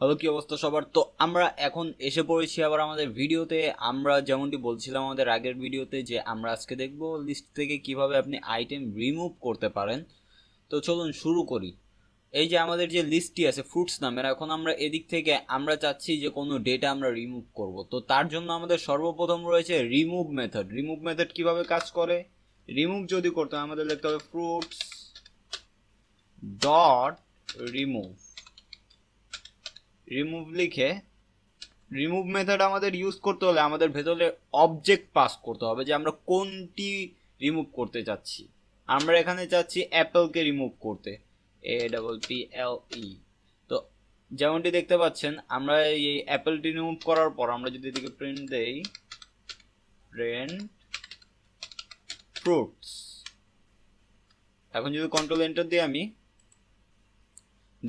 Hello কি অবস্থা সবার তো আমরা এখন এসে পড়েছি আবার আমাদের ভিডিওতে আমরা যেমনটি বলছিলাম আমাদের আগের ভিডিওতে যে আমরা আজকে দেখব লিস্ট থেকে কিভাবে আপনি আইটেম রিমুভ করতে পারেন তো চলুন শুরু করি এই যে আমাদের যে লিস্টটি আছে ফ্রুটস নামের এখন আমরা এদিক থেকে আমরা চাচ্ছি যে কোনো ডেটা আমরা রিমুভ করব তো তার জন্য আমাদের সর্বপ্রথম রয়েছে রিমুভ মেথড রিমুভ মেথড কিভাবে কাজ করে রিমুভ যদি করতে আমাদের লিখতে হবে ফ্রুটস ডট রিমুভ রিমুভ লিখে রিমুভ মেথড আমাদের ইউজ করতে হলে আমাদের ভেতরে অবজেক্ট পাস করতে হবে যে আমরা কোনটি রিমুভ করতে চাচ্ছি আমরা এখানে চাচ্ছি অ্যাপেলকে রিমুভ করতে এ ডাবল পি এল ই তো যেমনটি দেখতে পাচ্ছেন আমরা এই অ্যাপেলটি রিমুভ করার পর আমরা যদি এদিকে প্রিন্ট দেই প্রিন্ট ফ্রুটস এখন যদি কন্ট্রোল এন্টার দিই আমি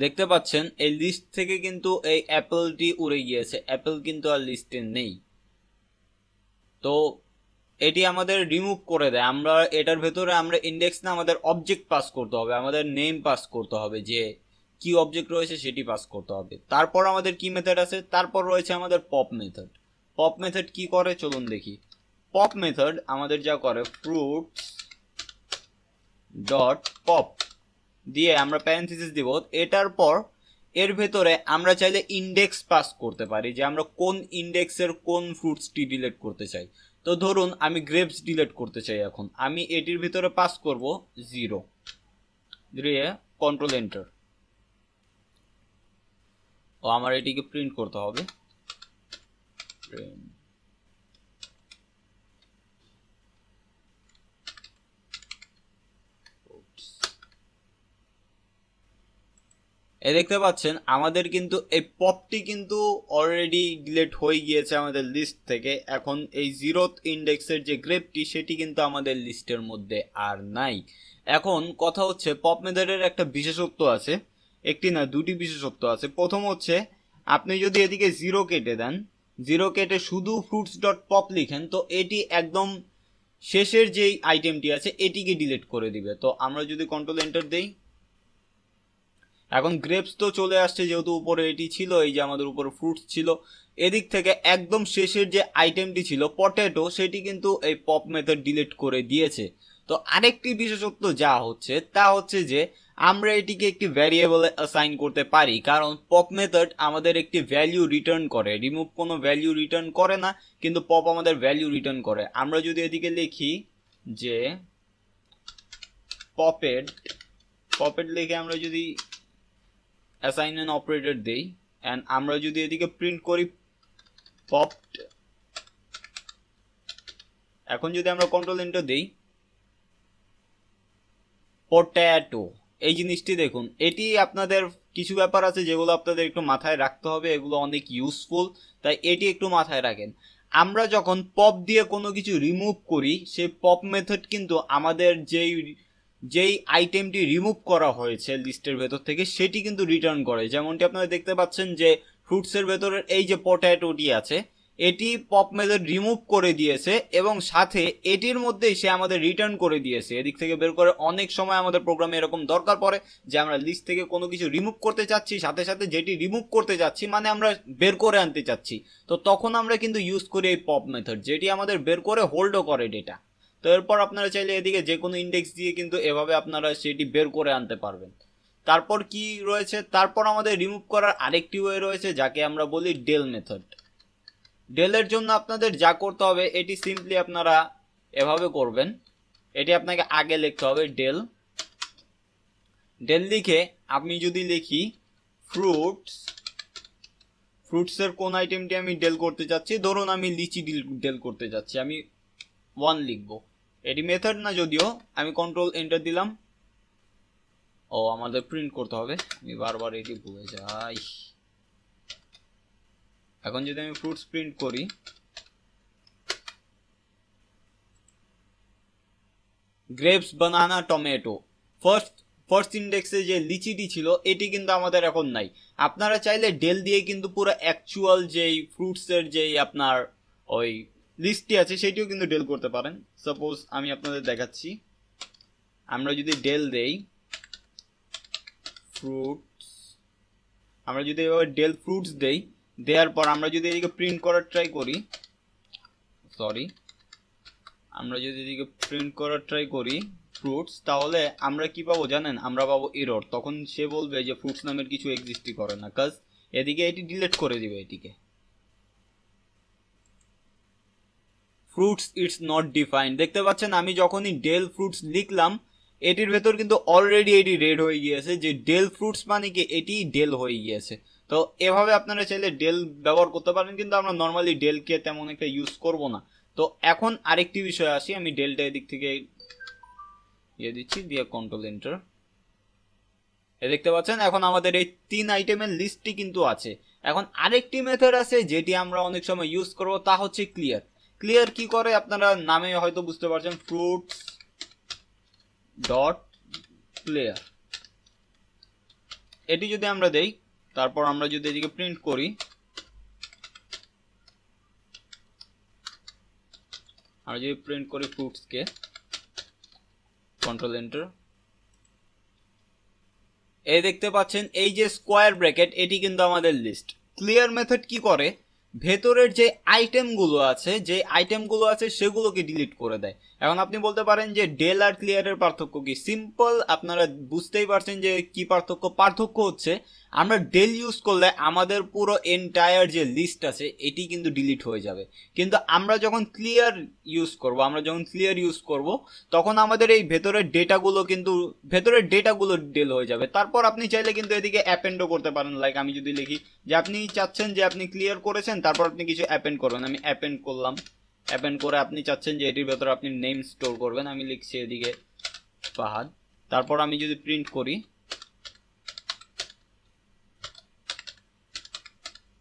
দেখতে পাচ্ছেন এই লিস্ট থেকে কিন্তু এই অ্যাপেলটি উড়ে গিয়েছে অ্যাপেল কিন্তু আর লিস্টে নেই তো এটি আমাদের রিমুভ করে দেয় আমরা এটার ভেতরে আমরা ইন্ডেক্স না আমাদের অবজেক্ট পাস করতে হবে আমাদের নেম পাস করতে হবে যে কি অবজেক্ট রয়েছে সেটি পাস করতে হবে তারপর আমাদের কি মেথড আছে তারপর রয়েছে আমাদের পপ মেথড পপ মেথড কি করে চলুন দেখি পপ মেথড আমাদের যা করে ফ্রুটস ডট পপ দিয়ে আমরা প্যারেন্থিস দিব এটার পর এর ভেতরে আমরা চাইলে ইন্ডেক্স পাস করতে পারি যে আমরা কোন ইন্ডেক্সের কোন ফ্রুটসটি ডিলেট করতে চাই তো ধরুন আমি গ্রেপস ডিলেট করতে চাই এখন আমি এটির ভিতরে পাস করব জিরো দিয়ে কন্ট্রোল এন্টার ও আমার এটিকে প্রিন্ট করতে হবে প্রিন্ট এ দেখতে পাচ্ছেন আমাদের কিন্তু এই পপটি কিন্তু অলরেডি ডিলেট হয়ে গিয়েছে আমাদের লিস্ট থেকে এখন এই জিরোথ ইন্ডেক্সের যে গ্রেপটি সেটি কিন্তু আমাদের লিস্টের মধ্যে আর নাই এখন কথা হচ্ছে পপ মেদারের একটা বিশেষত্ব আছে একটি না দুটি বিশেষত্ব আছে প্রথম হচ্ছে আপনি যদি এদিকে জিরো কেটে দেন জিরো কেটে শুধু ফ্রুটস ডট পপ লিখেন তো এটি একদম শেষের যেই আইটেমটি আছে এটিকে ডিলেট করে দিবে তো আমরা যদি কন্ট্রোল এন্টার দেই এখন গ্রেপস তো চলে আসছে যেহেতু উপরে এটি ছিল এই যে আমাদের উপরে ফ্রুটস ছিল এদিক থেকে একদম শেষের যে আইটেমটি ছিল পটেটো সেটি কিন্তু এই পপ মেথড ডিলিট করে দিয়েছে তো আরেকটি বিশেষত্ব যা হচ্ছে তা হচ্ছে যে আমরা এটিকে একটি ভ্যারিয়েবলে অ্যাসাইন করতে পারি কারণ পপ মেথড আমাদের একটি ভ্যালু রিটার্ন করে রিমুভ কোনো ভ্যালু রিটার্ন করে না কিন্তু পপ আমাদের ভ্যালু রিটার্ন করে আমরা যদি এদিকে লিখি যে পপেট পপেট লিখে আমরা যদি অ্যাসাইনমেন্ট অপারেটর দেই অ্যান্ড আমরা যদি এদিকে প্রিন্ট করি পপ এখন যদি আমরা কন্ট্রোল এন্টার দেই পট্যাটো এই জিনিসটি দেখুন এটি আপনাদের কিছু ব্যাপার আছে যেগুলো আপনাদের একটু মাথায় রাখতে হবে এগুলো অনেক ইউজফুল তাই এটি একটু মাথায় রাখেন আমরা যখন পপ দিয়ে কোনো কিছু রিমুভ করি সেই পপ মেথড কিন্তু আমাদের যেই যেই আইটেমটি রিমুভ করা হয়েছে লিস্টের ভেতর থেকে সেটি কিন্তু রিটার্ন করে যেমনটি আপনারা দেখতে পাচ্ছেন যে ফ্রুটসের ভেতরের এই যে পটেটোটি আছে এটি পপ রিমুভ করে দিয়েছে এবং সাথে এটির মধ্যেই সে আমাদের রিটার্ন করে দিয়েছে এদিক থেকে বের করে অনেক সময় আমাদের প্রোগ্রামে এরকম দরকার পড়ে যে আমরা লিস্ট থেকে কোনো কিছু রিমুভ করতে চাচ্ছি সাথে সাথে যেটি রিমুভ করতে চাচ্ছি মানে আমরা বের করে আনতে চাচ্ছি তো তখন আমরা কিন্তু ইউজ করি এই পপ মেথড যেটি আমাদের বের করে হোল্ডও করে ডেটা তো এরপর আপনারা চাইলে এদিকে যে কোনো ইন্ডেক্স দিয়ে কিন্তু এভাবে আপনারা সেটি বের করে আনতে পারবেন তারপর কি রয়েছে তারপর আমাদের রিমুভ করার আরেকটি ওয়ে রয়েছে যাকে আমরা বলি ডেল মেথড ডেলের জন্য আপনাদের যা করতে হবে এটি সিম্পলি আপনারা এভাবে করবেন এটি আপনাকে আগে লিখতে হবে ডেল ডেল লিখে আমি যদি লিখি ফ্রুটস ফ্রুটসের কোন আইটেমটি আমি ডেল করতে চাচ্ছি ধরুন আমি লিচি ডেল করতে চাচ্ছি আমি ওয়ান লিখবো এটি মেথড না যদিও আমি কন্ট্রোল এন্টার দিলাম ও আমাদের প্রিন্ট করতে হবে আমি বারবার এটি ভুলে যাই এখন যদি আমি ফ্রুটস প্রিন্ট করি grapes banana tomato first first ইন্ডেক্সে যে লিচিটি ছিল এটি কিন্তু আমাদের এখন নাই আপনারা চাইলে ডেল দিয়ে কিন্তু পুরো অ্যাকচুয়াল যেই ফ্রুটসের যেই আপনার ওই লিস্টটি আছে সেটিও কিন্তু ডেল করতে পারেন সাপোজ আমি আপনাদের দেখাচ্ছি আমরা যদি ডেল দেই ফ্রুটস আমরা যদি এভাবে ডেল ফ্রুটস দেই দেওয়ার পর আমরা যদি এদিকে প্রিন্ট করার ট্রাই করি সরি আমরা যদি এদিকে প্রিন্ট করার ট্রাই করি ফ্রুটস তাহলে আমরা কি পাবো জানেন আমরা পাবো এরর তখন সে বলবে যে ফ্রুটস নামের কিছু এক্সিস্টই করে না কাজ এদিকে এটি ডিলেট করে দিবে এটিকে ফ্রুটস ইটস নট ডিফাইন দেখতে পাচ্ছেন আমি যখনই ডেল ফ্রুটস লিখলাম এটির ভেতর কিন্তু অলরেডি এটি রেড হয়ে গিয়েছে যে ডেল ফ্রুটস মানে কি এটি ডেল হয়ে গিয়েছে তো এভাবে আপনারা চাইলে ডেল ব্যবহার করতে পারেন কিন্তু আমরা নর্মালি ডেলকে তেমন একটা ইউজ করব না তো এখন আরেকটি বিষয় আসি আমি ডেলটা এদিক থেকে ইয়ে দিচ্ছি দিয়ে কন্ট্রোল এন্টার এ দেখতে পাচ্ছেন এখন আমাদের এই তিন আইটেমের লিস্টটি কিন্তু আছে এখন আরেকটি মেথড আছে যেটি আমরা অনেক সময় ইউজ করব তা হচ্ছে ক্লিয়ার ক্লিয়ার কি করে আপনারা নামে হয়তো বুঝতে পারছেন ফ্রুটস ডট ক্লিয়ার এটি যদি আমরা দেই তারপর আমরা যদি এদিকে প্রিন্ট করি আমরা যদি প্রিন্ট করি ফ্রুটসকে কন্ট্রোল এন্টার এই দেখতে পাচ্ছেন এই যে স্কোয়ার ব্র্যাকেট এটি কিন্তু আমাদের লিস্ট ক্লিয়ার মেথড কি করে ভেতরের যে আইটেমগুলো আছে যে আইটেমগুলো আছে সেগুলোকে ডিলিট করে দেয় এখন আপনি বলতে পারেন যে ডেল আর ক্লিয়ারের পার্থক্য কি সিম্পল আপনারা বুঝতেই পারছেন যে কি পার্থক্য পার্থক্য হচ্ছে আমরা ডেল ইউজ করলে আমাদের পুরো এন্টায়ার যে লিস্ট আছে এটি কিন্তু ডিলিট হয়ে যাবে কিন্তু আমরা যখন ক্লিয়ার ইউজ করব আমরা যখন ক্লিয়ার ইউজ করব তখন আমাদের এই ভেতরের ডেটাগুলো কিন্তু ভেতরের ডেটাগুলো ডেল হয়ে যাবে তারপর আপনি চাইলে কিন্তু এদিকে অ্যাপেন্ডও করতে পারেন লাইক আমি যদি লিখি যে আপনি চাচ্ছেন যে আপনি ক্লিয়ার করেছেন তারপর আপনি কিছু অ্যাপেন্ড করবেন আমি অ্যাপেন্ড করলাম অ্যাপেন্ড করে আপনি চাচ্ছেন যে এটির ভেতরে আপনি নেম স্টোর করবেন আমি লিখছি এদিকে পাহাড় তারপর আমি যদি প্রিন্ট করি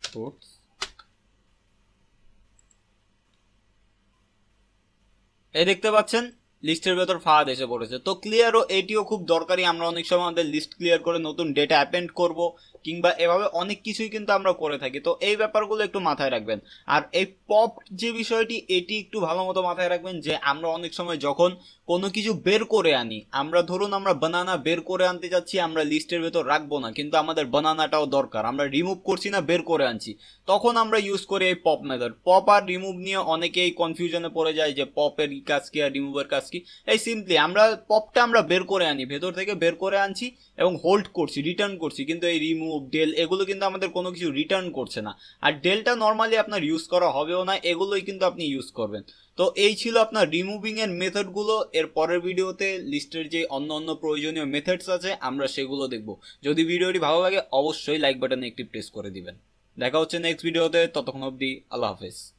Export. Edekte bakacaksın. লিস্টের ভেতর ফাঁদ এসে পড়েছে তো ক্লিয়ারও এটিও খুব দরকারি আমরা অনেক সময় আমাদের লিস্ট ক্লিয়ার করে নতুন ডেটা অ্যাপেন্ড করব কিংবা এভাবে অনেক কিছুই কিন্তু আমরা করে থাকি তো এই ব্যাপারগুলো একটু মাথায় রাখবেন আর এই পপ যে বিষয়টি এটি একটু ভালো মতো মাথায় রাখবেন যে আমরা অনেক সময় যখন কোনো কিছু বের করে আনি আমরা ধরুন আমরা বানানা বের করে আনতে যাচ্ছি আমরা লিস্টের ভেতর রাখবো না কিন্তু আমাদের বানানাটাও দরকার আমরা রিমুভ করছি না বের করে আনছি তখন আমরা ইউজ করি এই পপ মেথড পপ আর রিমুভ নিয়ে অনেকেই কনফিউশনে পড়ে যায় যে পপের কাজ কি আর রিমুভের কাজ আসছি এই সিম্পলি আমরা পপটা আমরা বের করে আনি ভেতর থেকে বের করে আনছি এবং হোল্ড করছি রিটার্ন করছি কিন্তু এই রিমুভ ডেল এগুলো কিন্তু আমাদের কোনো কিছু রিটার্ন করছে না আর ডেলটা নর্মালি আপনার ইউজ করা হবেও না এগুলোই কিন্তু আপনি ইউজ করবেন তো এই ছিল আপনার রিমুভিংয়ের মেথডগুলো এর পরের ভিডিওতে লিস্টের যে অন্য অন্য প্রয়োজনীয় মেথডস আছে আমরা সেগুলো দেখব যদি ভিডিওটি ভালো লাগে অবশ্যই লাইক বাটনে একটি প্রেস করে দিবেন দেখা হচ্ছে নেক্সট ভিডিওতে ততক্ষণ অবধি আল্লাহ হাফেজ